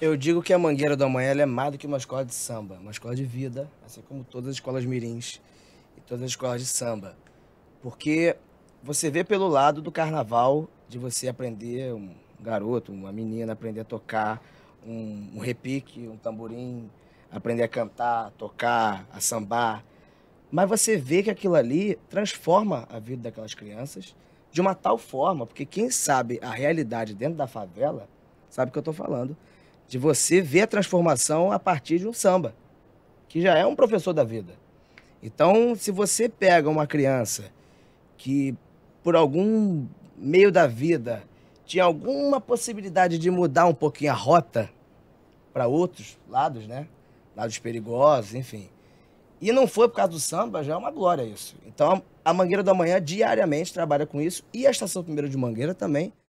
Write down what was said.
Eu digo que a Mangueira do Amanhã é mais do que uma escola de samba, uma escola de vida, assim como todas as escolas mirins e todas as escolas de samba. Porque você vê pelo lado do carnaval, de você aprender, um garoto, uma menina, aprender a tocar um, um repique, um tamborim, aprender a cantar, a tocar, a sambar. Mas você vê que aquilo ali transforma a vida daquelas crianças de uma tal forma, porque quem sabe a realidade dentro da favela sabe o que eu estou falando de você ver a transformação a partir de um samba, que já é um professor da vida. Então, se você pega uma criança que, por algum meio da vida, tinha alguma possibilidade de mudar um pouquinho a rota para outros lados, né? Lados perigosos, enfim. E não foi por causa do samba, já é uma glória isso. Então, a Mangueira da Manhã diariamente trabalha com isso e a Estação Primeira de Mangueira também.